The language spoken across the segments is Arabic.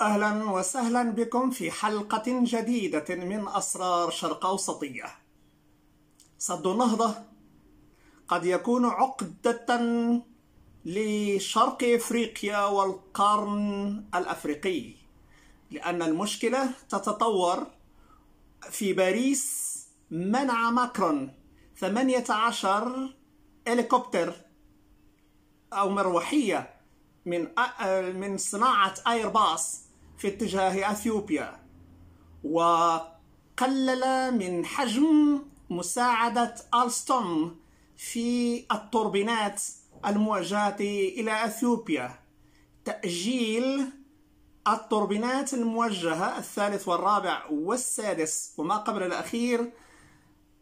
أهلا وسهلا بكم في حلقة جديدة من أسرار شرق أوسطية. صد النهضة قد يكون عقدة لشرق إفريقيا والقرن الأفريقي، لأن المشكلة تتطور في باريس منع ماكرون 18 هليكوبتر أو مروحية من من صناعة ايرباص في اتجاه اثيوبيا وقلل من حجم مساعده الستون في التوربينات الموجهه الى اثيوبيا تاجيل التوربينات الموجهه الثالث والرابع والسادس وما قبل الاخير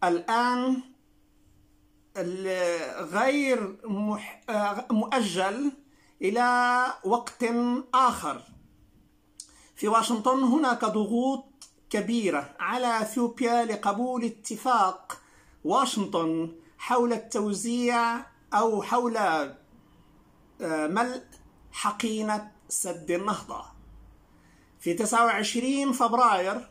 الان غير مؤجل الى وقت اخر في واشنطن هناك ضغوط كبيرة على اثيوبيا لقبول اتفاق واشنطن حول التوزيع أو حول آه، ملء حقينة سد النهضة في 29 فبراير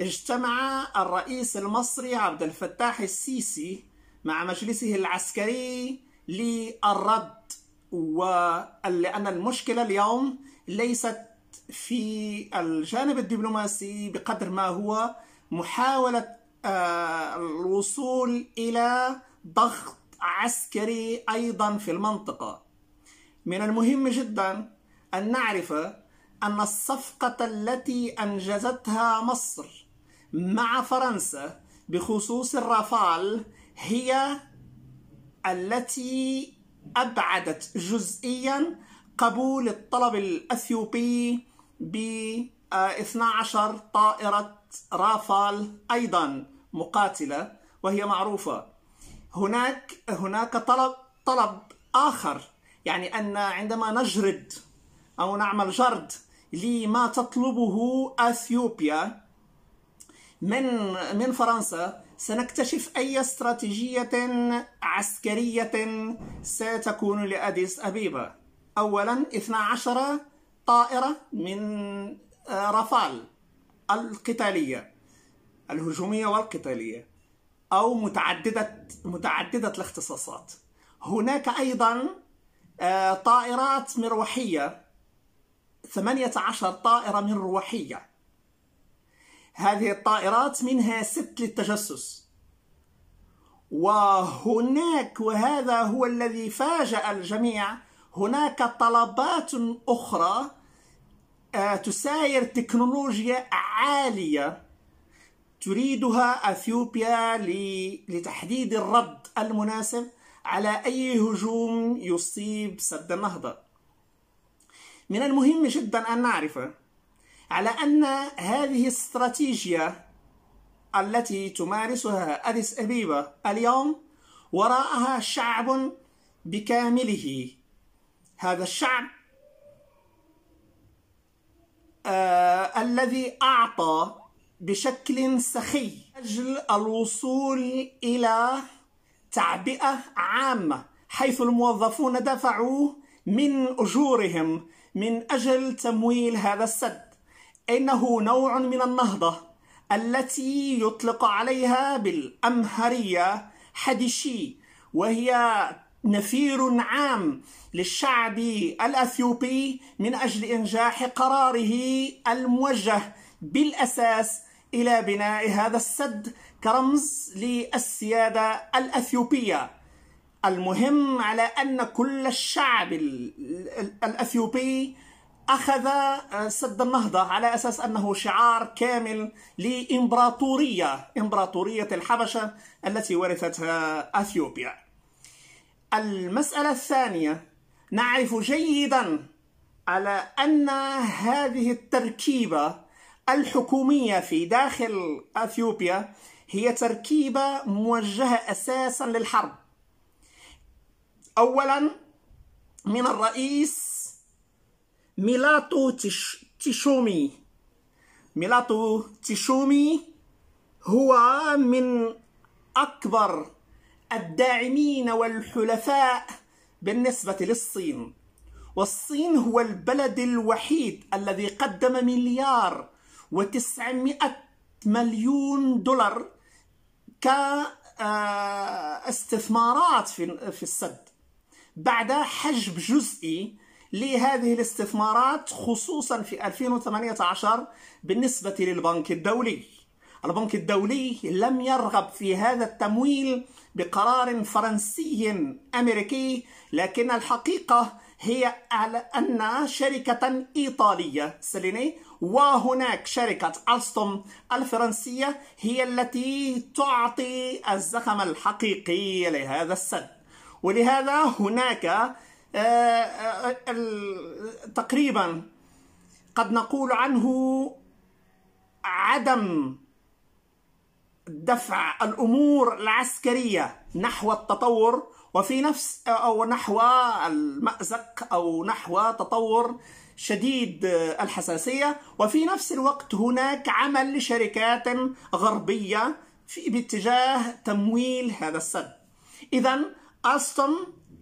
اجتمع الرئيس المصري عبد الفتاح السيسي مع مجلسه العسكري للرد ولأن المشكلة اليوم ليست في الجانب الدبلوماسي بقدر ما هو محاولة آه، الوصول إلى ضغط عسكري أيضا في المنطقة من المهم جدا أن نعرف أن الصفقة التي أنجزتها مصر مع فرنسا بخصوص الرافال هي التي أبعدت جزئيا قبول الطلب الأثيوبي ب 12 آه، طائرة رافال أيضا مقاتلة وهي معروفة هناك هناك طلب طلب آخر يعني أن عندما نجرد أو نعمل جرد لما تطلبه أثيوبيا من من فرنسا سنكتشف أي استراتيجية عسكرية ستكون لأديس ابيبا أولا 12 طائرة من آه، رافال القتالية الهجومية والقتالية أو متعددة متعددة الاختصاصات هناك أيضا آه، طائرات مروحية 18 طائرة مروحية هذه الطائرات منها ست للتجسس وهناك وهذا هو الذي فاجأ الجميع هناك طلبات أخرى آه، تساير تكنولوجيا عالية تريدها أثيوبيا لتحديد الرد المناسب على أي هجوم يصيب سد النهضة من المهم جدا أن نعرف على أن هذه الاستراتيجيه التي تمارسها أديس ابيبا اليوم وراءها شعب بكامله هذا الشعب آه الذي أعطى بشكل سخي أجل الوصول إلى تعبئة عامة حيث الموظفون دفعوا من أجورهم من أجل تمويل هذا السد إنه نوع من النهضة التي يطلق عليها بالأمهرية حدشي وهي نفير عام للشعب الاثيوبي من اجل انجاح قراره الموجه بالاساس الى بناء هذا السد كرمز للسياده الاثيوبيه. المهم على ان كل الشعب الاثيوبي اخذ آه، سد النهضه على اساس انه شعار كامل لامبراطوريه، امبراطوريه الحبشه التي ورثتها اثيوبيا. المسألة الثانية نعرف جيدا على أن هذه التركيبة الحكومية في داخل أثيوبيا هي تركيبة موجهة أساسا للحرب أولا من الرئيس ميلاتو تش... تشومي ميلاتو تشومي هو من أكبر الداعمين والحلفاء بالنسبة للصين والصين هو البلد الوحيد الذي قدم مليار وتسعمائة مليون دولار كاستثمارات آه، في السد بعد حجب جزئي لهذه الاستثمارات خصوصا في 2018 بالنسبة للبنك الدولي البنك الدولي لم يرغب في هذا التمويل بقرار فرنسي أمريكي لكن الحقيقة هي على أن شركة إيطالية سليني وهناك شركة الستوم الفرنسية هي التي تعطي الزخم الحقيقي لهذا السد ولهذا هناك آه، آه، تقريبا قد نقول عنه عدم دفع الأمور العسكرية نحو التطور وفي نفس أو نحو المأزق أو نحو تطور شديد الحساسية وفي نفس الوقت هناك عمل لشركات غربية في باتجاه تمويل هذا السد إذا أستون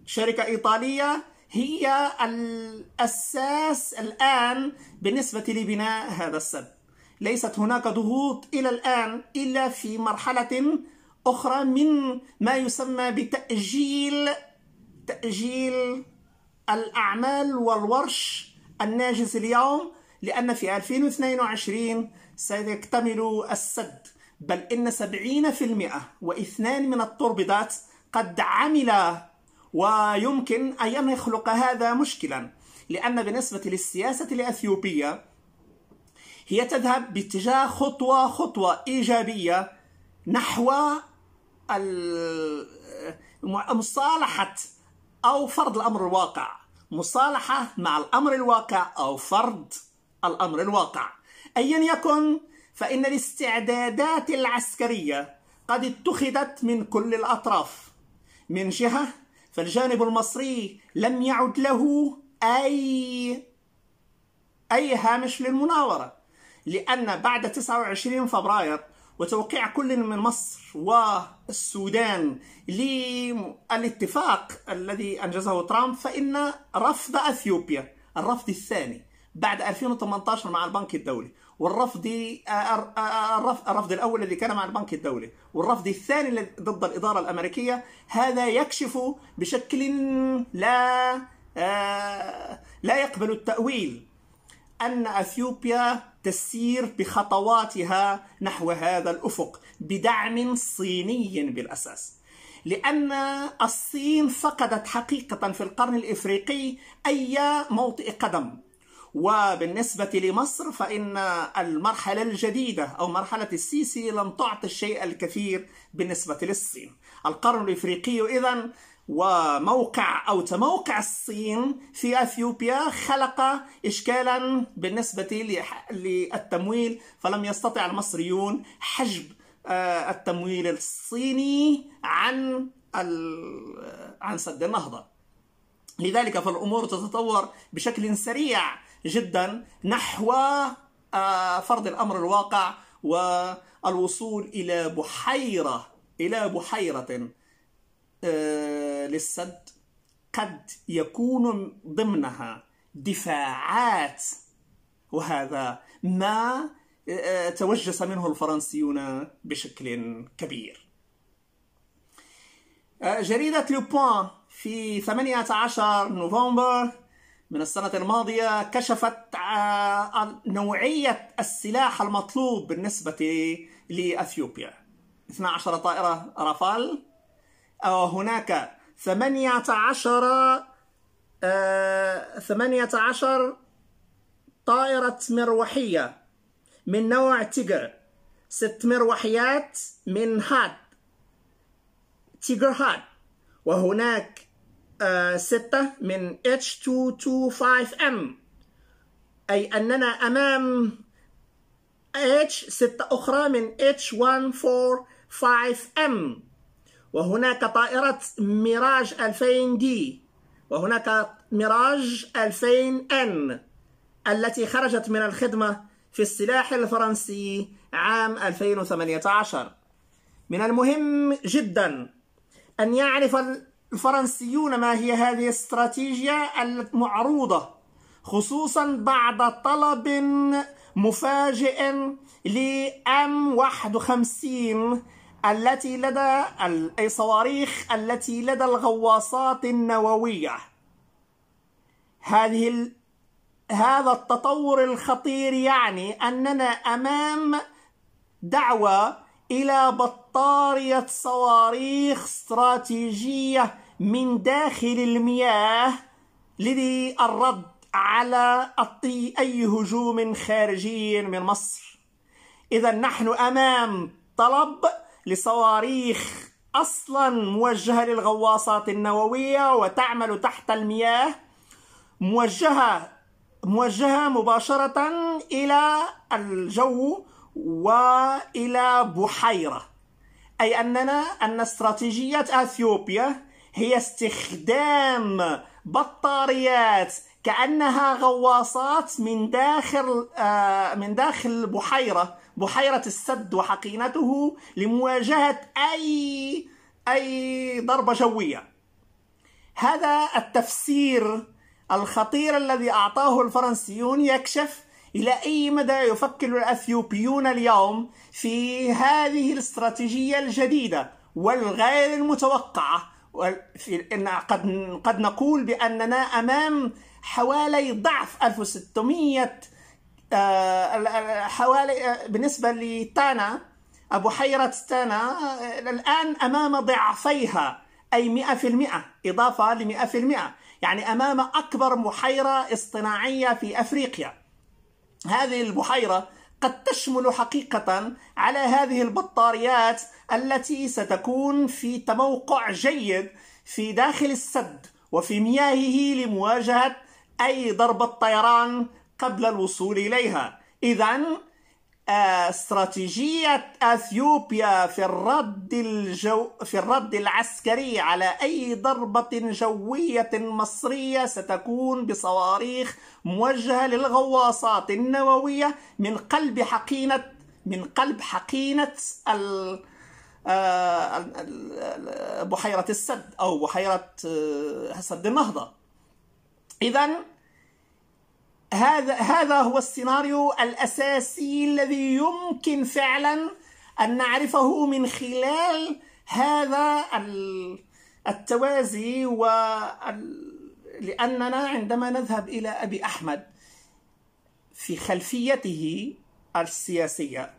شركة إيطالية هي الأساس الآن بالنسبة لبناء هذا السد ليست هناك ضغوط إلى الآن إلا في مرحلة أخرى من ما يسمى بتأجيل تأجيل الأعمال والورش الناجز اليوم لأن في 2022 سيكتمل السد بل إن 70% واثنان من التوربيدات قد عمل ويمكن أن يخلق هذا مشكلا لأن بالنسبة للسياسة الأثيوبية هي تذهب باتجاه خطوة خطوة إيجابية نحو مصالحة أو فرض الأمر الواقع مصالحة مع الأمر الواقع أو فرض الأمر الواقع أيا يكن فإن الاستعدادات العسكرية قد اتخذت من كل الأطراف من جهة فالجانب المصري لم يعد له أي أي هامش للمناورة لأن بعد 29 فبراير وتوقيع كل من مصر والسودان للاتفاق الذي أنجزه ترامب فإن رفض أثيوبيا الرفض الثاني بعد 2018 مع البنك الدولي والرفض آه، آه، آه، الرفض الاول الذي كان مع البنك الدولي والرفض الثاني ضد الاداره الامريكيه هذا يكشف بشكل لا لا يقبل التاويل ان اثيوبيا تسير بخطواتها نحو هذا الافق بدعم صيني بالاساس لأن الصين فقدت حقيقة في القرن الإفريقي أي موطئ قدم وبالنسبة لمصر فإن المرحلة الجديدة أو مرحلة السيسي لم تعطي الشيء الكثير بالنسبة للصين القرن الإفريقي إذا وموقع أو تموقع الصين في أثيوبيا خلق إشكالا بالنسبة للتمويل فلم يستطع المصريون حجب آه، التمويل الصيني عن عن سد النهضة لذلك فالأمور تتطور بشكل سريع جدا نحو آه، فرض الأمر الواقع والوصول إلى بحيرة إلى بحيرة آه، للسد قد يكون ضمنها دفاعات وهذا ما آه، توجس منه الفرنسيون بشكل كبير آه، جريدة لوبوان في 18 نوفمبر من السنة الماضية كشفت نوعية السلاح المطلوب بالنسبة لأثيوبيا 12 طائرة رافال هناك آه، ثمانية عشر طائرة مروحية من نوع تيجر ست مروحيات من هاد تيجر هاد وهناك آه، ستة من H225M أي أننا أمام H ستة أخرى من H145M وهناك طائرة ميراج 2000 دي وهناك ميراج 2000 ان التي خرجت من الخدمة في السلاح الفرنسي عام 2018 من المهم جدا أن يعرف الفرنسيون ما هي هذه الاستراتيجية المعروضة خصوصا بعد طلب مفاجئ لام 51 التي لدى أي صواريخ التي لدى الغواصات النووية هذه هذا التطور الخطير يعني أننا أمام دعوة إلى بطارية صواريخ استراتيجية من داخل المياه للرد على الطي أي هجوم خارجي من مصر إذا نحن أمام طلب لصواريخ اصلا موجهه للغواصات النوويه وتعمل تحت المياه موجهه موجهه مباشره الى الجو والى بحيره اي اننا ان استراتيجيه اثيوبيا هي استخدام بطاريات كانها غواصات من داخل آه، من داخل بحيره بحيرة السد وحقينته لمواجهة أي أي ضربة جوية هذا التفسير الخطير الذي أعطاه الفرنسيون يكشف إلى أي مدى يفكر الأثيوبيون اليوم في هذه الاستراتيجية الجديدة والغير المتوقعة إن قد قد نقول بأننا أمام حوالي ضعف 1600 آه، حوالي آه، بالنسبة لتانا بحيرة تانا آه، الآن أمام ضعفيها أي 100% إضافة ل 100% يعني أمام أكبر بحيرة اصطناعية في أفريقيا هذه البحيرة قد تشمل حقيقة على هذه البطاريات التي ستكون في تموقع جيد في داخل السد وفي مياهه لمواجهة أي ضربة طيران قبل الوصول إليها إذا آه، استراتيجية أثيوبيا في الرد الجو في الرد العسكري على أي ضربة جوية مصرية ستكون بصواريخ موجهة للغواصات النووية من قلب حقينة من قلب حقينة آه، بحيرة السد أو بحيرة آه، سد النهضة إذا هذا هذا هو السيناريو الأساسي الذي يمكن فعلا أن نعرفه من خلال هذا التوازي و لأننا عندما نذهب إلى أبي أحمد في خلفيته السياسية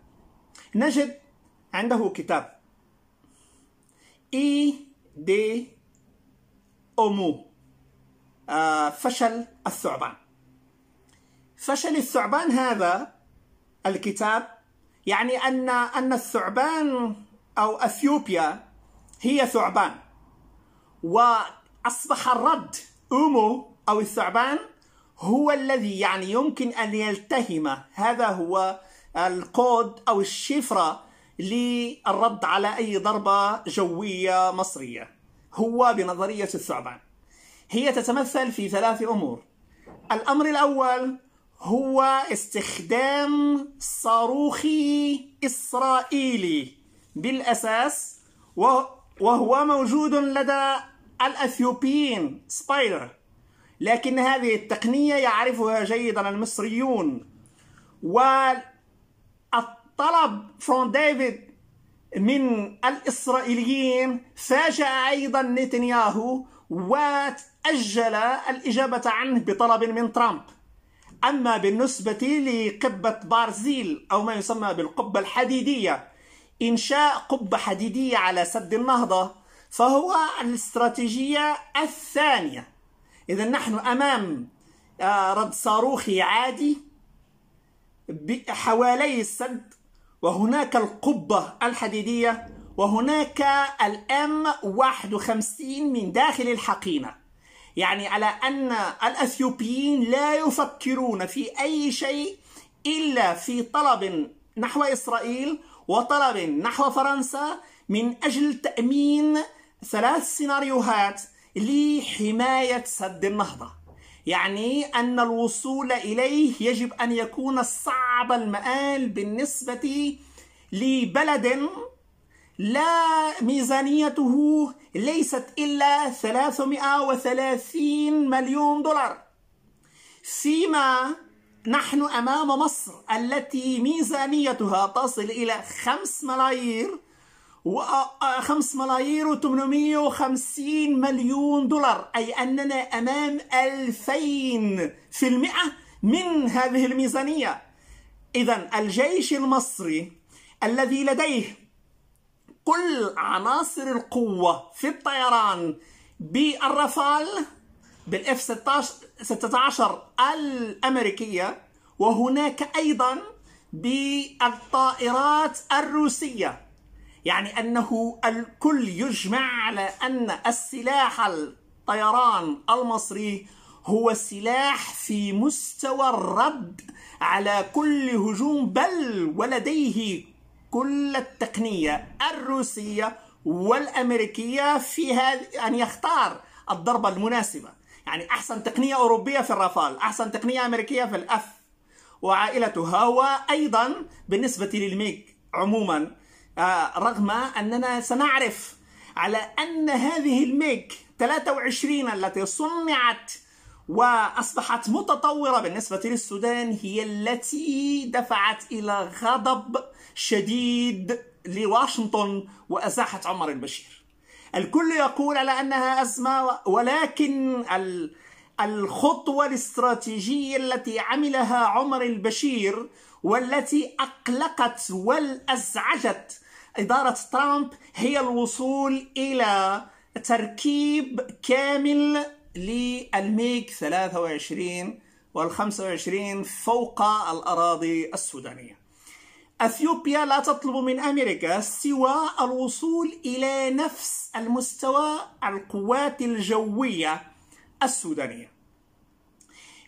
نجد عنده كتاب إي دي أومو آه، فشل الثعبان فشل الثعبان هذا الكتاب يعني أن أن الثعبان أو أثيوبيا هي ثعبان وأصبح الرد أومو أو الثعبان هو الذي يعني يمكن أن يلتهم هذا هو الكود أو الشفرة للرد على أي ضربة جوية مصرية هو بنظرية الثعبان هي تتمثل في ثلاث أمور الأمر الأول هو استخدام صاروخي إسرائيلي بالأساس وهو موجود لدى الأثيوبيين سبايدر لكن هذه التقنية يعرفها جيدا المصريون والطلب فرون ديفيد من الإسرائيليين فاجأ أيضا نتنياهو واجل الإجابة عنه بطلب من ترامب أما بالنسبة لقبة بارزيل أو ما يسمى بالقبة الحديدية إنشاء قبة حديدية على سد النهضة فهو الاستراتيجية الثانية إذا نحن أمام آه، رد صاروخي عادي حوالي السد وهناك القبة الحديدية وهناك الام 51 من داخل الحقيمه يعني على أن الأثيوبيين لا يفكرون في أي شيء إلا في طلب نحو إسرائيل وطلب نحو فرنسا من أجل تأمين ثلاث سيناريوهات لحماية سد النهضة يعني أن الوصول إليه يجب أن يكون صعب المآل بالنسبة لبلد لا ميزانيته ليست إلا 330 مليون دولار فيما نحن أمام مصر التي ميزانيتها تصل إلى 5 ملايير و 5 آه، آه، ملايير و850 مليون دولار أي أننا أمام 2000 في المئة من هذه الميزانية إذا الجيش المصري الذي لديه كل عناصر القوة في الطيران بالرفال بالاف 16 16 الامريكيه وهناك ايضا بالطائرات الروسيه يعني انه الكل يجمع على ان السلاح الطيران المصري هو سلاح في مستوى الرد على كل هجوم بل ولديه كل التقنية الروسية والأمريكية في أن يختار الضربة المناسبة يعني أحسن تقنية أوروبية في الرافال أحسن تقنية أمريكية في الأف وعائلتها وأيضا بالنسبة للميك عموما آه، رغم أننا سنعرف على أن هذه الميك 23 التي صنعت وأصبحت متطورة بالنسبة للسودان هي التي دفعت إلى غضب شديد لواشنطن وازاحه عمر البشير الكل يقول على أنها أزمة ولكن الخطوة الاستراتيجية التي عملها عمر البشير والتي أقلقت والأزعجت إدارة ترامب هي الوصول إلى تركيب كامل للميك 23 وال 25 فوق الأراضي السودانية أثيوبيا لا تطلب من أمريكا سوى الوصول إلى نفس المستوى القوات الجوية السودانية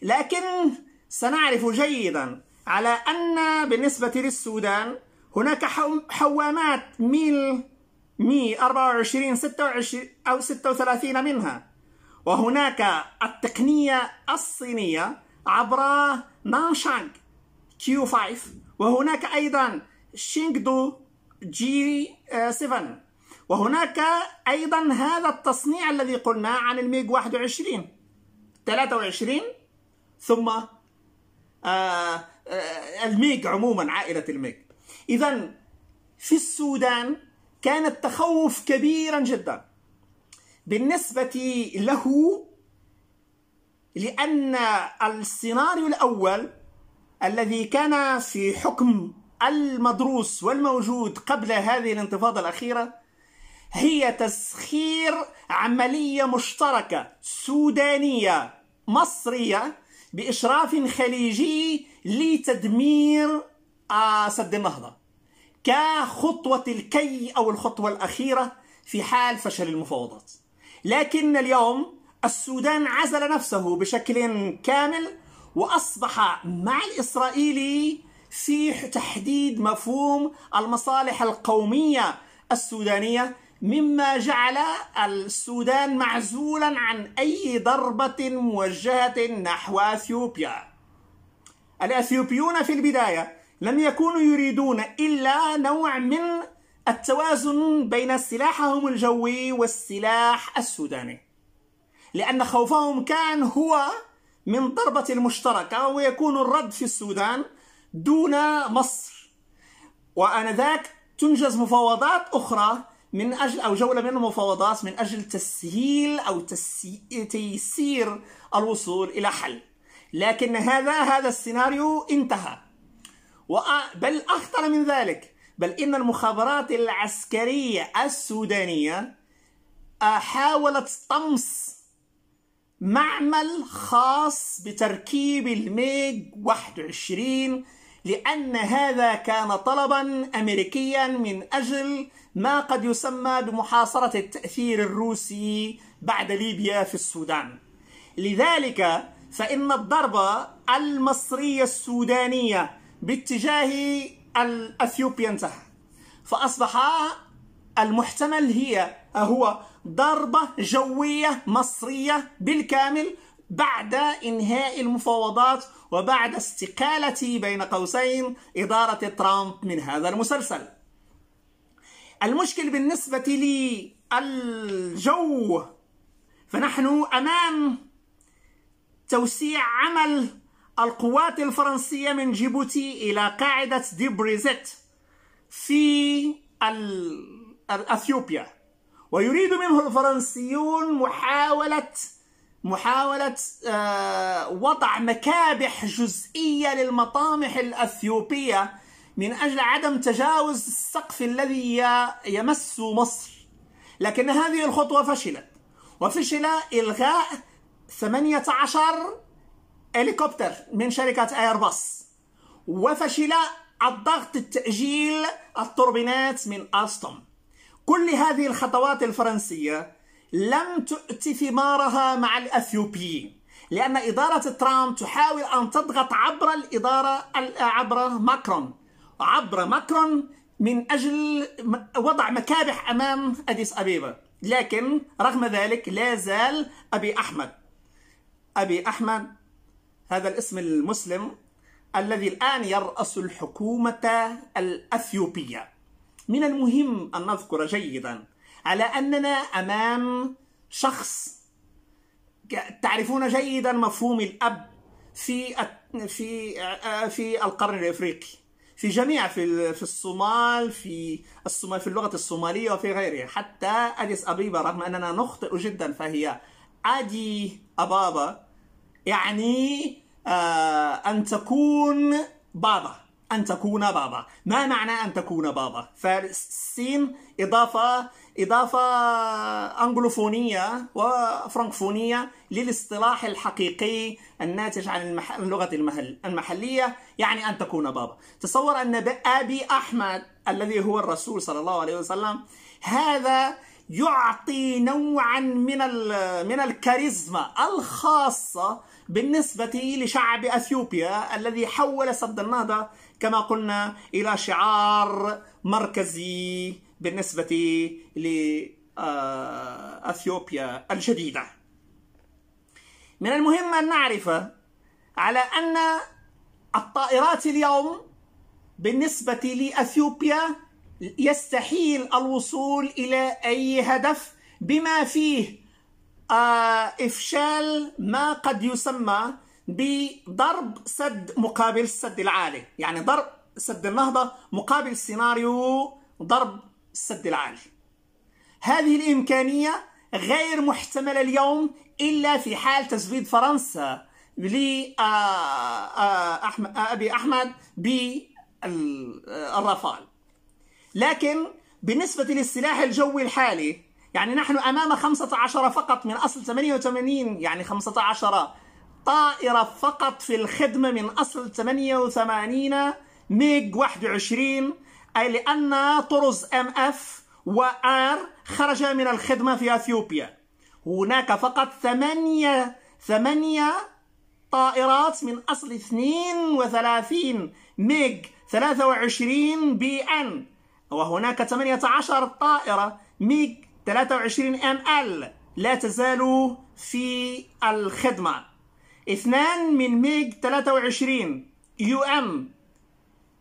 لكن سنعرف جيدا على أن بالنسبة للسودان هناك حوامات ميل 124 26 أو 36 منها وهناك التقنية الصينية عبر نانشانغ كيو 5 وهناك أيضا شينغدو جي 7 وهناك أيضا هذا التصنيع الذي قلنا عن الميج 21 23 ثم آه، آه، الميج عموما عائلة الميج إذا في السودان كان التخوف كبيرا جدا بالنسبة له لأن السيناريو الأول الذي كان في حكم المدروس والموجود قبل هذه الانتفاضة الأخيرة هي تسخير عملية مشتركة سودانية مصرية بإشراف خليجي لتدمير آه، سد النهضة كخطوة الكي أو الخطوة الأخيرة في حال فشل المفاوضات لكن اليوم السودان عزل نفسه بشكل كامل وأصبح مع الإسرائيلي في تحديد مفهوم المصالح القومية السودانية مما جعل السودان معزولا عن أي ضربة موجهة نحو أثيوبيا الأثيوبيون في البداية لم يكونوا يريدون إلا نوع من التوازن بين سلاحهم الجوي والسلاح السوداني لأن خوفهم كان هو من ضربة مشتركة ويكون الرد في السودان دون مصر وآنذاك تنجز مفاوضات أخرى من أجل أو جولة من المفاوضات من أجل تسهيل أو تيسير الوصول إلى حل لكن هذا هذا السيناريو انتهى بل أخطر من ذلك بل إن المخابرات العسكرية السودانية آه، حاولت طمس معمل خاص بتركيب الميج 21 لأن هذا كان طلبا أمريكيا من أجل ما قد يسمى بمحاصرة التأثير الروسي بعد ليبيا في السودان لذلك فإن الضربة المصرية السودانية باتجاه الأثيوبيان فأصبح المحتمل هي هو ضربة جوية مصرية بالكامل بعد إنهاء المفاوضات وبعد استقالة بين قوسين إدارة ترامب من هذا المسلسل المشكل بالنسبة لي الجو فنحن أمام توسيع عمل القوات الفرنسية من جيبوتي إلى قاعدة ديبريزيت في أثيوبيا ويريد منه الفرنسيون محاولة محاولة آه، وضع مكابح جزئية للمطامح الأثيوبية من أجل عدم تجاوز السقف الذي يمس مصر لكن هذه الخطوة فشلت وفشل إلغاء 18 هليكوبتر من شركة ايرباص وفشل الضغط التأجيل التوربينات من أستون كل هذه الخطوات الفرنسية لم تؤتي ثمارها مع الأثيوبيين لأن إدارة ترامب تحاول أن تضغط عبر الإدارة عبر ماكرون عبر ماكرون من أجل وضع مكابح أمام أديس أبيبا لكن رغم ذلك لا زال أبي أحمد أبي أحمد هذا الاسم المسلم الذي الآن يرأس الحكومة الأثيوبية من المهم أن نذكر جيدا على أننا أمام شخص تعرفون جيدا مفهوم الأب في في في القرن الافريقي في جميع في في الصومال في الصومال في اللغه الصوماليه وفي غيرها حتى اديس ابيبا رغم اننا نخطئ جدا فهي ادي ابابا يعني ان تكون بابا أن تكون بابا ما معنى أن تكون بابا فالسين إضافة إضافة أنجلوفونية وفرنكفونية للاصطلاح الحقيقي الناتج عن المح... اللغة المحل... المحلية يعني أن تكون بابا تصور أن أبي أحمد الذي هو الرسول صلى الله عليه وسلم هذا يعطي نوعا من من الكاريزما الخاصة بالنسبة لشعب أثيوبيا الذي حول سد النهضة كما قلنا إلى شعار مركزي بالنسبة لأثيوبيا الجديدة من المهم أن نعرف على أن الطائرات اليوم بالنسبة لأثيوبيا يستحيل الوصول إلى أي هدف بما فيه آه، إفشال ما قد يسمى بضرب سد مقابل السد العالي يعني ضرب سد النهضة مقابل سيناريو ضرب السد العالي هذه الإمكانية غير محتملة اليوم إلا في حال تزويد فرنسا لأبي آه، آه، أحمد آه، بالرفال لكن بالنسبة للسلاح الجوي الحالي يعني نحن أمام 15 فقط من أصل 88 يعني 15 طائرة فقط في الخدمة من أصل 88 ميج 21 أي لأن طرز ام اف وار خرج من الخدمة في أثيوبيا هناك فقط ثمانية ثمانية طائرات من أصل 32 ميج 23 بي ان وهناك 18 طائرة ميج 23 ام ال لا تزال في الخدمة 2 من ميج 23 يو ام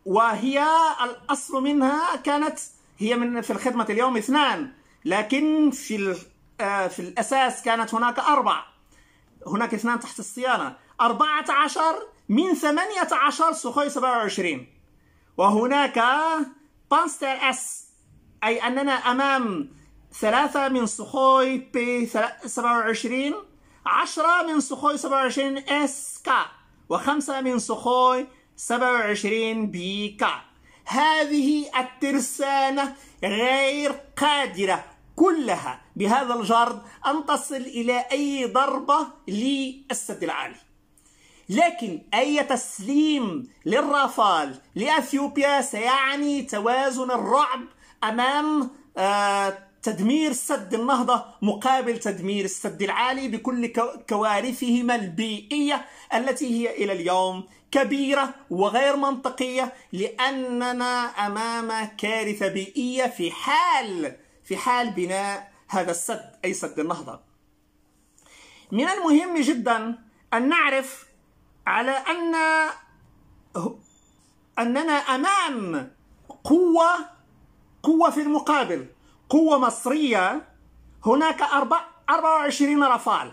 وهي الأصل منها كانت هي من في الخدمة اليوم اثنان لكن في آه، في الأساس كانت هناك أربع هناك اثنان تحت الصيانة 14 من 18 سخوي 27 وهناك بانستر اس أي أننا أمام ثلاثة من سخوي بي 27 10 من سخوي 27 اس كا و5 من سخوي 27 بي كا هذه الترسانة غير قادرة كلها بهذا الجرد أن تصل إلى أي ضربة للسد العالي لكن أي تسليم للرافال لأثيوبيا سيعني توازن الرعب أمام آه تدمير سد النهضة مقابل تدمير السد العالي بكل كوارثهما البيئية التي هي إلى اليوم كبيرة وغير منطقية لأننا أمام كارثة بيئية في حال في حال بناء هذا السد أي سد النهضة من المهم جدا أن نعرف على أن أننا أمام قوة قوة في المقابل قوة مصرية هناك 24 رفال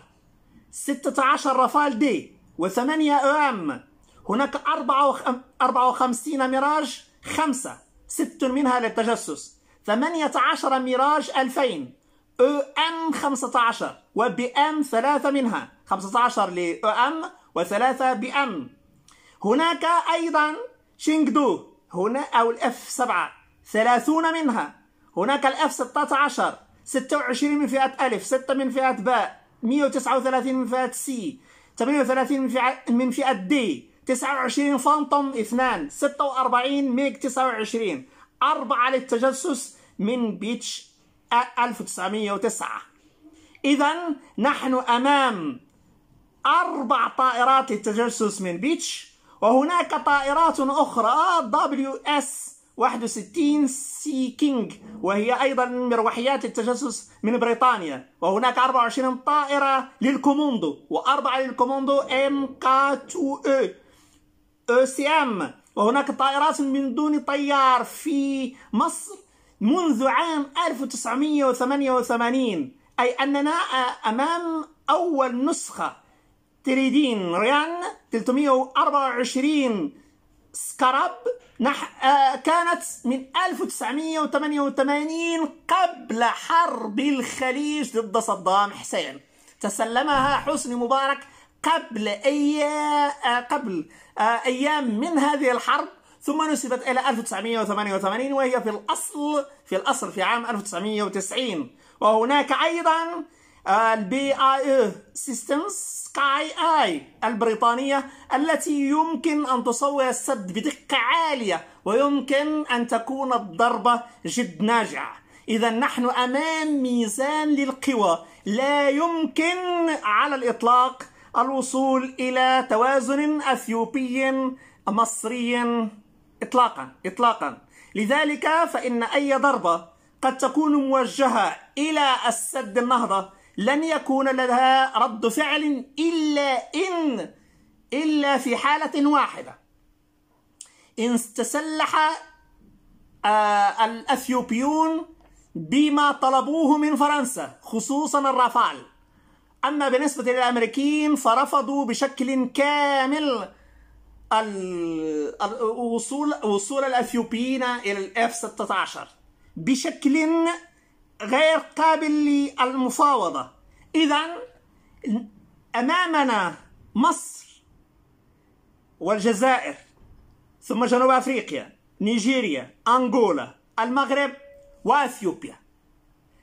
16 رفال دي و8 أم هناك 54 ميراج خمسة ست منها للتجسس 18 ميراج 2000 او ام 15 وبي ام ثلاثة منها 15 ل او ام وثلاثة بي ام هناك أيضا شينغدو هنا أو الاف 7 30 منها هناك الاف 16 26 من فئة ألف 6 من فئة باء 139 من فئة سي 38 من فئة من فئة دي 29 فانتوم 2 46 ميج 29 أربعة للتجسس من بيتش 1909 إذا نحن أمام أربع طائرات للتجسس من بيتش وهناك طائرات أخرى دبليو اس 61 سي كينج وهي أيضا مروحيات التجسس من بريطانيا وهناك 24 طائرة للكوموندو وأربعة للكوموندو ام كا 2 او سي ام وهناك طائرات من دون طيار في مصر منذ عام 1988 أي أننا أمام أول نسخة تريدين ريان 324 سكراب نح... آه كانت من 1988 قبل حرب الخليج ضد صدام حسين تسلمها حسني مبارك قبل أي... آه قبل آه أيام من هذه الحرب ثم نسبت إلى 1988 وهي في الأصل في الأصل في عام 1990 وهناك أيضا البي اي اي سيستمز سكاي اي البريطانية التي يمكن أن تصور السد بدقة عالية ويمكن أن تكون الضربة جد ناجعة إذا نحن أمام ميزان للقوى لا يمكن على الإطلاق الوصول إلى توازن أثيوبي مصري إطلاقا إطلاقا لذلك فإن أي ضربة قد تكون موجهة إلى السد النهضة لن يكون لها رد فعل إلا إن إلا في حالة واحدة إن استسلح آه، الأثيوبيون بما طلبوه من فرنسا خصوصا الرافال أما بالنسبة للأمريكيين فرفضوا بشكل كامل وصول وصول الأثيوبيين إلى الإف 16 بشكل غير قابل للمفاوضة إذا أمامنا مصر والجزائر ثم جنوب أفريقيا نيجيريا أنغولا المغرب وأثيوبيا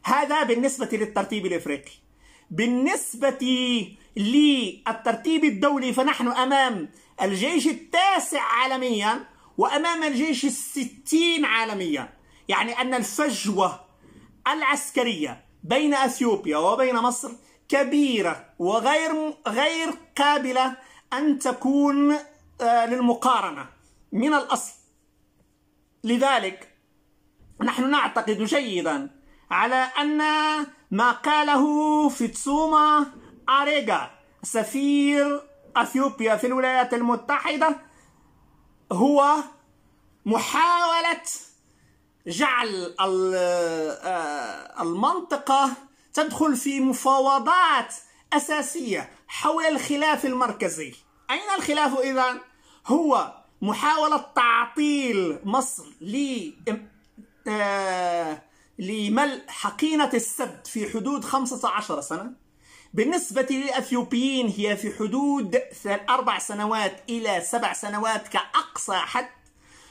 هذا بالنسبة للترتيب الإفريقي بالنسبة للترتيب الدولي فنحن أمام الجيش التاسع عالميا وأمام الجيش الستين عالميا يعني أن الفجوة العسكرية بين أثيوبيا وبين مصر كبيرة وغير غير قابلة أن تكون آه، للمقارنة من الأصل لذلك نحن نعتقد جيدا على أن ما قاله فيتسوما أريغا سفير أثيوبيا في الولايات المتحدة هو محاولة جعل آه، المنطقة تدخل في مفاوضات أساسية حول الخلاف المركزي أين الخلاف إذا؟ هو محاولة تعطيل مصر آه، لملء حقينة السد في حدود 15 سنة بالنسبة للأثيوبيين هي في حدود أربع سنوات إلى سبع سنوات كأقصى حد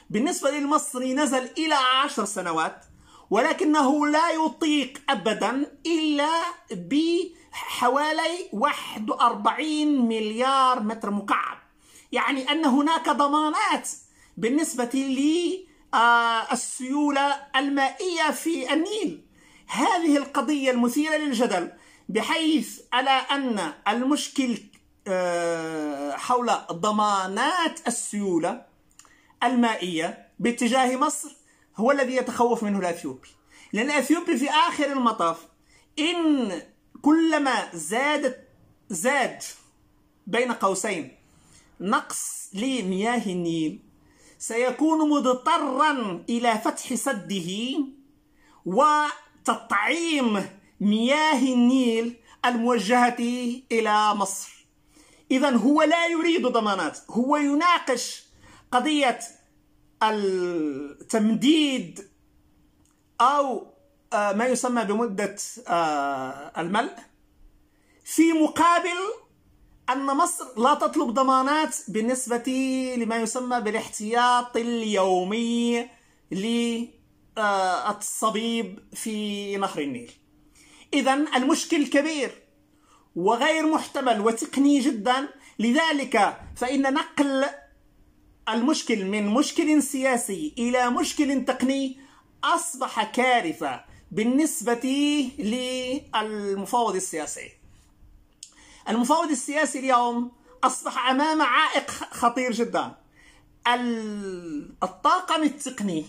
بالنسبة للمصري نزل إلى عشر سنوات ولكنه لا يطيق أبدا إلا بحوالي 41 مليار متر مكعب يعني أن هناك ضمانات بالنسبة للسيولة آه، المائية في النيل هذه القضية المثيرة للجدل بحيث على أن المشكل آه، حول ضمانات السيولة المائية باتجاه مصر هو الذي يتخوف منه الأثيوبي لأن الأثيوبي في آخر المطاف إن كلما زادت زاد بين قوسين نقص لمياه النيل سيكون مضطرا إلى فتح سده وتطعيم مياه النيل الموجهة إلى مصر إذا هو لا يريد ضمانات هو يناقش قضية التمديد أو آه، ما يسمى بمدة آه، الملء في مقابل أن مصر لا تطلب ضمانات بالنسبة لما يسمى بالاحتياط اليومي للصبيب في نهر النيل إذا المشكل كبير وغير محتمل وتقني جدا لذلك فإن نقل المشكل من مشكل سياسي إلى مشكل تقني أصبح كارثة بالنسبة للمفاوض السياسي المفاوض السياسي اليوم أصبح أمام عائق خطير جدا الطاقم التقني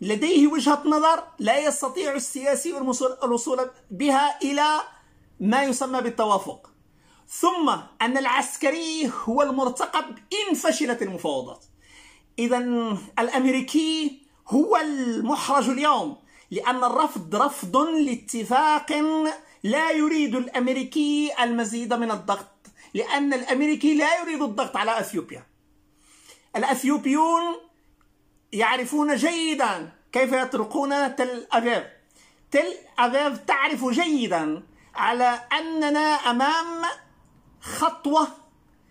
لديه وجهة نظر لا يستطيع السياسي الوصول بها إلى ما يسمى بالتوافق ثم أن العسكري هو المرتقب إن فشلت المفاوضات إذا الأمريكي هو المحرج اليوم لأن الرفض رفض لاتفاق لا يريد الأمريكي المزيد من الضغط لأن الأمريكي لا يريد الضغط على أثيوبيا الأثيوبيون يعرفون جيدا كيف يطرقون تل أبيب تل أبيب تعرف جيدا على أننا أمام خطوة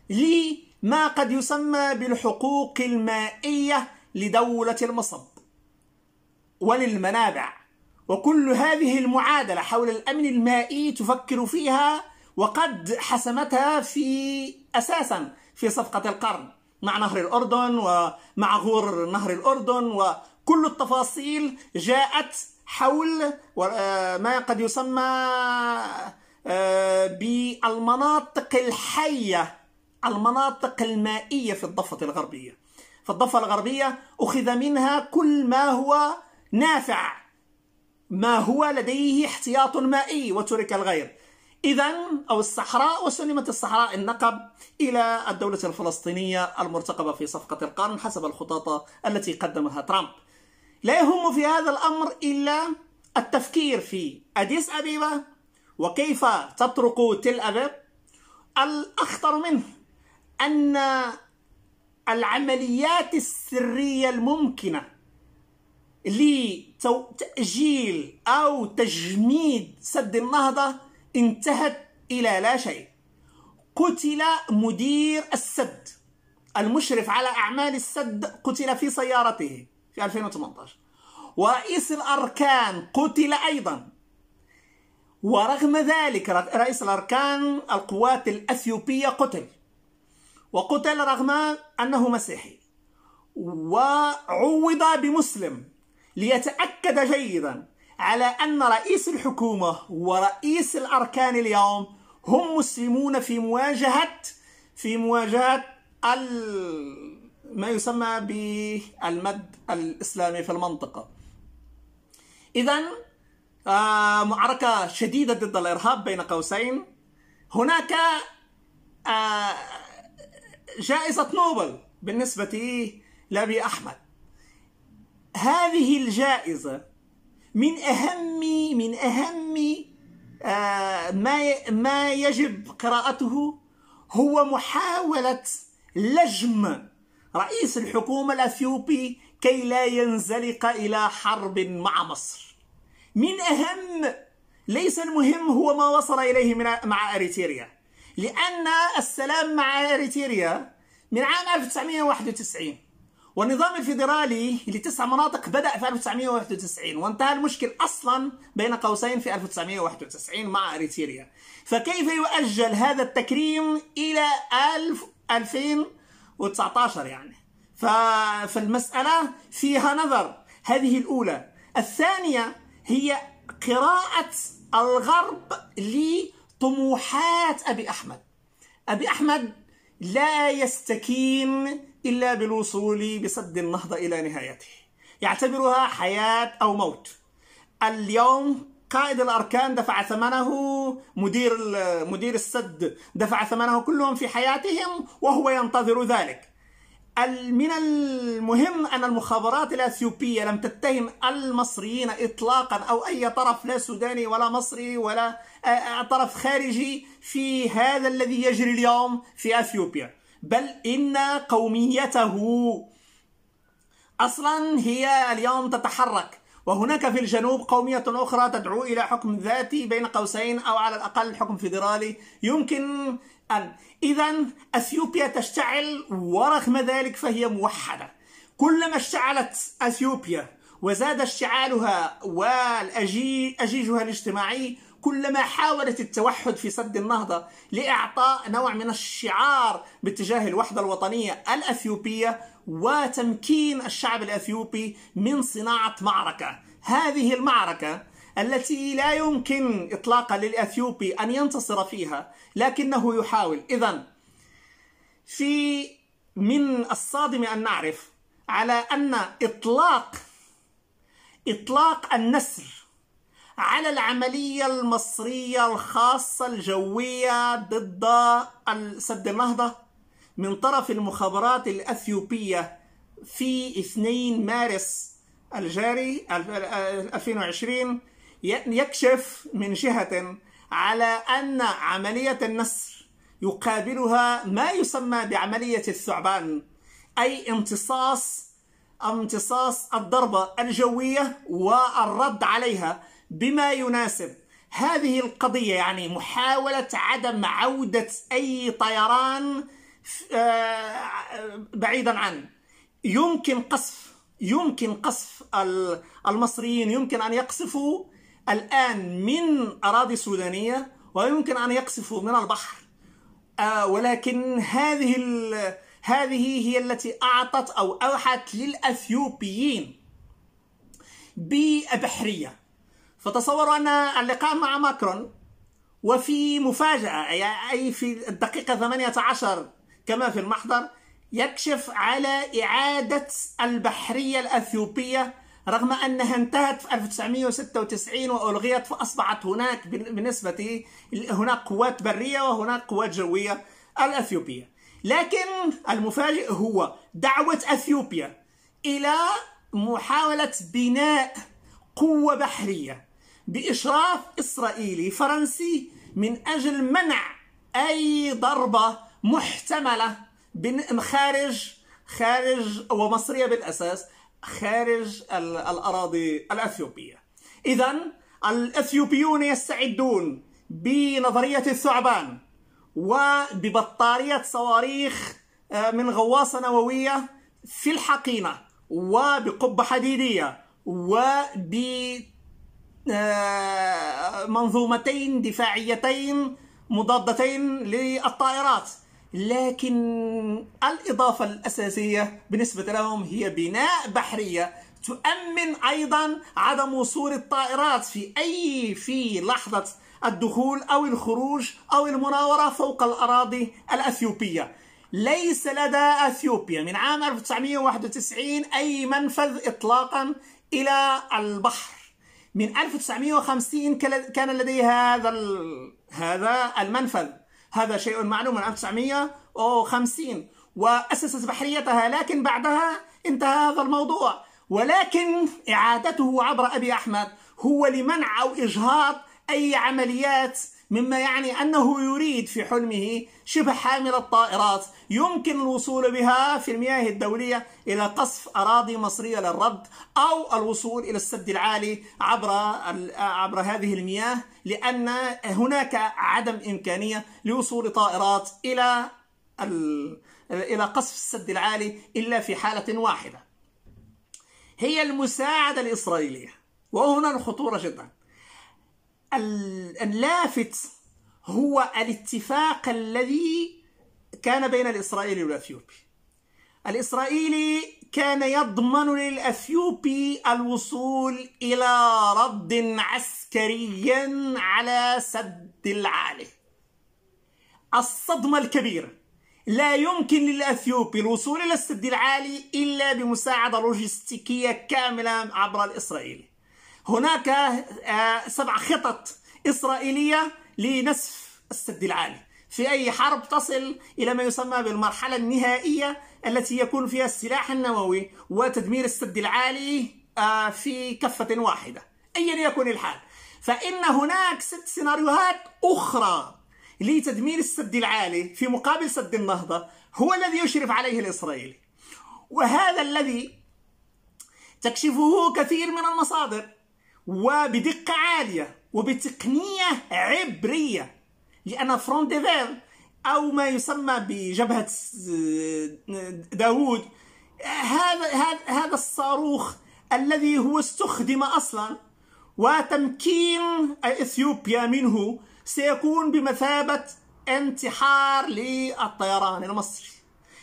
لما قد يسمى بالحقوق المائية لدولة المصب وللمنابع وكل هذه المعادلة حول الأمن المائي تفكر فيها وقد حسمتها في أساسا في صفقة القرن مع نهر الأردن ومع غور نهر الأردن وكل التفاصيل جاءت حول آه، ما قد يسمى آه، بالمناطق الحية المناطق المائية في الضفة الغربية في الضفة الغربية أخذ منها كل ما هو نافع ما هو لديه احتياط مائي وترك الغير إذا أو الصحراء وسلمت الصحراء النقب إلى الدولة الفلسطينية المرتقبة في صفقة القرن حسب الخطاطة التي قدمها ترامب لا يهم في هذا الأمر إلا التفكير في أديس أبيبا وكيف تترك تل أبيب الأخطر منه أن العمليات السرية الممكنة لتأجيل أو تجميد سد النهضة انتهت إلى لا شيء قتل مدير السد المشرف على أعمال السد قتل في سيارته في 2018 ورئيس الأركان قتل أيضا ورغم ذلك رئيس الأركان القوات الأثيوبية قتل وقتل رغم أنه مسيحي وعوض بمسلم ليتأكد جيدا على أن رئيس الحكومة ورئيس الأركان اليوم هم مسلمون في مواجهة في مواجهة ما يسمى بالمد الإسلامي في المنطقة إذا آه، معركة شديدة ضد الإرهاب بين قوسين هناك آه، جائزة نوبل بالنسبة لأبي أحمد هذه الجائزة من أهم من أهم آه، ما ما يجب قراءته هو محاولة لجم رئيس الحكومة الأثيوبي كي لا ينزلق إلى حرب مع مصر من أهم ليس المهم هو ما وصل إليه من مع أريتريا لأن السلام مع أريتريا من عام 1991 والنظام الفيدرالي لتسع مناطق بدأ في 1991 وانتهى المشكل أصلا بين قوسين في 1991 مع أريتريا فكيف يؤجل هذا التكريم إلى 1000 2019 يعني فالمسألة فيها نظر هذه الأولى الثانية هي قراءة الغرب لطموحات أبي أحمد أبي أحمد لا يستكين إلا بالوصول بسد النهضة إلى نهايته يعتبرها حياة أو موت اليوم قائد الأركان دفع ثمنه مدير مدير السد دفع ثمنه كلهم في حياتهم وهو ينتظر ذلك من المهم أن المخابرات الأثيوبية لم تتهم المصريين إطلاقا أو أي طرف لا سوداني ولا مصري ولا آه، آه، طرف خارجي في هذا الذي يجري اليوم في أثيوبيا بل إن قوميته أصلا هي اليوم تتحرك وهناك في الجنوب قومية أخرى تدعو إلى حكم ذاتي بين قوسين أو على الأقل حكم فيدرالي يمكن أن إذا أثيوبيا تشتعل ورغم ذلك فهي موحدة كلما اشتعلت أثيوبيا وزاد اشتعالها والأجيجها الاجتماعي كلما حاولت التوحد في سد النهضة لإعطاء نوع من الشعار باتجاه الوحدة الوطنية الأثيوبية وتمكين الشعب الأثيوبي من صناعة معركة هذه المعركة التي لا يمكن إطلاقا للأثيوبي أن ينتصر فيها لكنه يحاول إذا في من الصادم أن نعرف على أن إطلاق إطلاق النسر على العملية المصرية الخاصة الجوية ضد سد النهضة من طرف المخابرات الأثيوبية في 2 مارس الجاري 2020 يكشف من جهة على أن عملية النسر يقابلها ما يسمى بعملية الثعبان أي امتصاص امتصاص الضربة الجوية والرد عليها بما يناسب هذه القضية يعني محاولة عدم عودة أي طيران آه، بعيدا عنه يمكن قصف يمكن قصف المصريين يمكن أن يقصفوا الآن من أراضي سودانية ويمكن أن يقصفوا من البحر آه ولكن هذه هذه هي التي أعطت أو أوحت للأثيوبيين بأبحرية فتصوروا أن اللقاء مع ماكرون وفي مفاجأة أي في الدقيقة 18 كما في المحضر يكشف على إعادة البحرية الأثيوبية رغم أنها انتهت في 1996 وألغيت فأصبحت هناك بالنسبة هناك قوات برية وهناك قوات جوية الأثيوبية لكن المفاجئ هو دعوة أثيوبيا إلى محاولة بناء قوة بحرية بإشراف إسرائيلي فرنسي من أجل منع أي ضربة محتملة من خارج خارج ومصرية بالأساس خارج الأراضي الأثيوبية إذا الأثيوبيون يستعدون بنظرية الثعبان وببطارية صواريخ آه، من غواصة نووية في الحقينة وبقبة حديدية وبمنظومتين آه، دفاعيتين مضادتين للطائرات لكن الإضافة الأساسية بالنسبة لهم هي بناء بحرية تؤمن أيضا عدم وصول الطائرات في أي في لحظة الدخول أو الخروج أو المناورة فوق الأراضي الأثيوبية ليس لدى أثيوبيا من عام 1991 أي منفذ إطلاقا إلى البحر من 1950 كان لديها هذا هذا المنفذ هذا شيء معلوم من 1950 وأسست بحريتها لكن بعدها انتهى هذا الموضوع ولكن إعادته عبر أبي أحمد هو لمنع أو إجهاض أي عمليات مما يعني أنه يريد في حلمه شبه حامل الطائرات يمكن الوصول بها في المياه الدولية إلى قصف أراضي مصرية للرد أو الوصول إلى السد العالي عبر عبر هذه المياه لأن هناك عدم إمكانية لوصول طائرات إلى إلى قصف السد العالي إلا في حالة واحدة هي المساعدة الإسرائيلية وهنا الخطورة جدا اللافت هو الاتفاق الذي كان بين الإسرائيلي والأثيوبي الإسرائيلي كان يضمن للأثيوبي الوصول إلى رد عسكري على سد العالي الصدمة الكبيرة لا يمكن للأثيوبي الوصول إلى السد العالي إلا بمساعدة لوجستيكية كاملة عبر الإسرائيلي هناك آه، سبع خطط إسرائيلية لنسف السد العالي في أي حرب تصل إلى ما يسمى بالمرحلة النهائية التي يكون فيها السلاح النووي وتدمير السد العالي آه، في كفة واحدة أيا يكن الحال فإن هناك ست سيناريوهات أخرى لتدمير السد العالي في مقابل سد النهضة هو الذي يشرف عليه الإسرائيلي وهذا الذي تكشفه كثير من المصادر وبدقة عالية وبتقنية عبرية لأن فرون ديفير أو ما يسمى بجبهة داوود هذا هذا الصاروخ الذي هو استخدم أصلا وتمكين إثيوبيا منه سيكون بمثابة انتحار للطيران المصري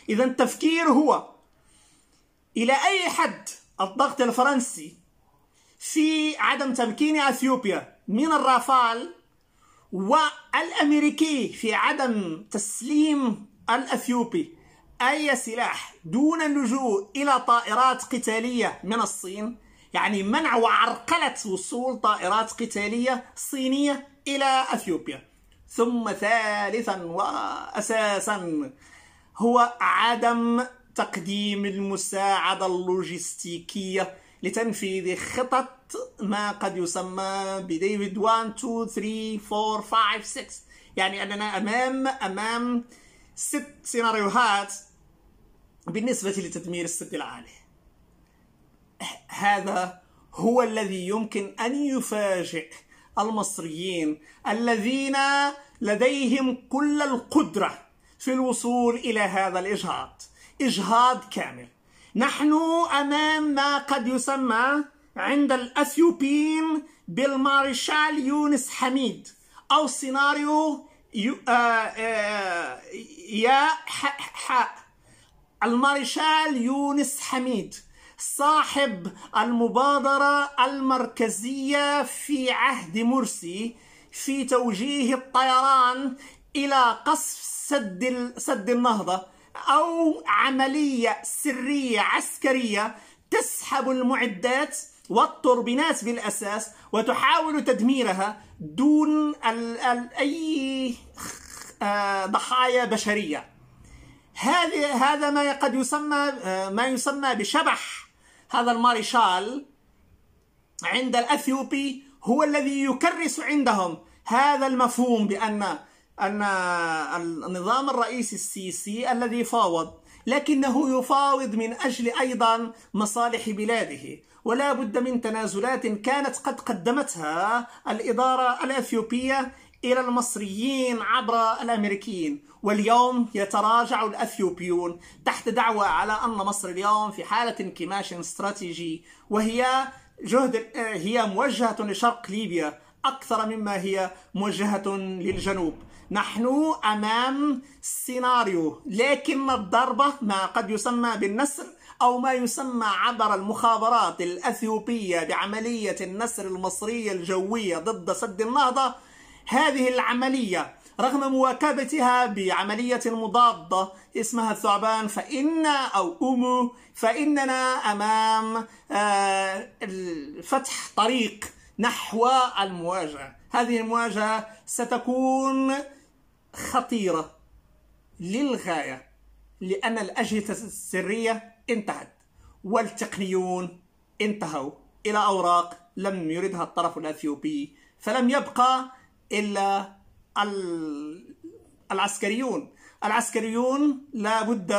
إذا التفكير هو إلى أي حد الضغط الفرنسي في عدم تمكين اثيوبيا من الرافال والامريكي في عدم تسليم الاثيوبي اي سلاح دون اللجوء الى طائرات قتاليه من الصين يعني منع وعرقله وصول طائرات قتاليه صينيه الى اثيوبيا ثم ثالثا واساسا هو عدم تقديم المساعده اللوجستيكيه لتنفيذ خطط ما قد يسمى بديفيد 1 2 3 4 5 6 يعني أننا أمام أمام ست سيناريوهات بالنسبة لتدمير السد العالي هذا هو الذي يمكن أن يفاجئ المصريين الذين لديهم كل القدرة في الوصول إلى هذا الإجهاض إجهاض كامل نحن أمام ما قد يسمى عند الأثيوبيين بالمارشال يونس حميد أو سيناريو يو آه، آه، يا حاء المارشال يونس حميد صاحب المبادرة المركزية في عهد مرسي في توجيه الطيران إلى قصف سد سد النهضة أو عملية سرية عسكرية تسحب المعدات والتوربينات بالأساس وتحاول تدميرها دون الـ الـ أي آه، ضحايا بشرية هذا هذا ما قد يسمى آه، ما يسمى بشبح هذا المارشال عند الأثيوبي هو الذي يكرس عندهم هذا المفهوم بأن أن النظام الرئيسي السيسي الذي فاوض لكنه يفاوض من أجل أيضا مصالح بلاده ولا بد من تنازلات كانت قد قدمتها الإدارة الأثيوبية إلى المصريين عبر الأمريكيين واليوم يتراجع الأثيوبيون تحت دعوى على أن مصر اليوم في حالة انكماش استراتيجي وهي جهد هي موجهة لشرق ليبيا أكثر مما هي موجهة للجنوب نحن أمام سيناريو لكن الضربة ما قد يسمى بالنسر أو ما يسمى عبر المخابرات الأثيوبية بعملية النسر المصرية الجوية ضد سد النهضة هذه العملية رغم مواكبتها بعملية مضادة اسمها الثعبان فإن أو أمو فإننا أمام آه، فتح طريق نحو المواجهة هذه المواجهة ستكون خطيرة للغاية لأن الأجهزة السرية انتهت والتقنيون انتهوا إلى أوراق لم يردها الطرف الأثيوبي فلم يبقى إلا العسكريون العسكريون لابد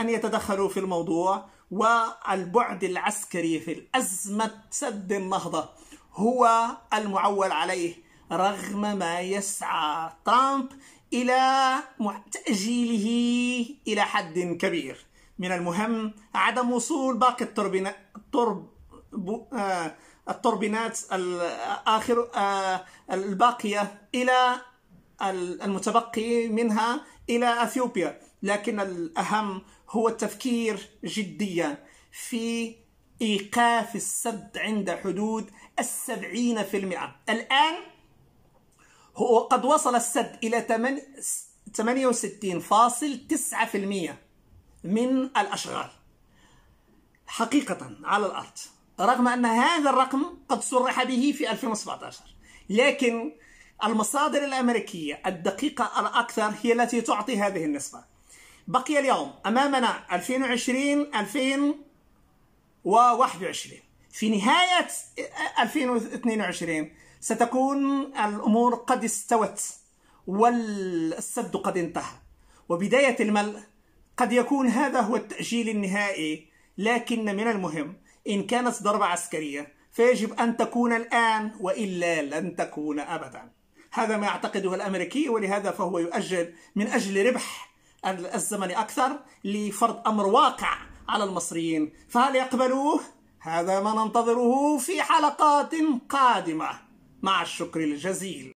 أن يتدخلوا في الموضوع والبعد العسكري في أزمة سد النهضة هو المعول عليه رغم ما يسعى ترامب إلى تأجيله إلى حد كبير من المهم عدم وصول باقي آه، التوربينات الترب التوربينات الآخر آه، الباقية إلى المتبقي منها إلى أثيوبيا لكن الأهم هو التفكير جديا في إيقاف السد عند حدود السبعين في المئة الآن هو قد وصل السد إلى 68.9% من الأشغال حقيقة على الأرض رغم أن هذا الرقم قد صرح به في 2017 لكن المصادر الأمريكية الدقيقة الأكثر هي التي تعطي هذه النسبة بقي اليوم أمامنا 2020 2021 في نهاية 2022 ستكون الأمور قد استوت والسد قد انتهى وبداية الملء قد يكون هذا هو التأجيل النهائي لكن من المهم إن كانت ضربة عسكرية فيجب أن تكون الآن وإلا لن تكون أبدا هذا ما يعتقده الأمريكي ولهذا فهو يؤجل من أجل ربح الزمن أكثر لفرض أمر واقع على المصريين فهل يقبلوه؟ هذا ما ننتظره في حلقات قادمه مع الشكر الجزيل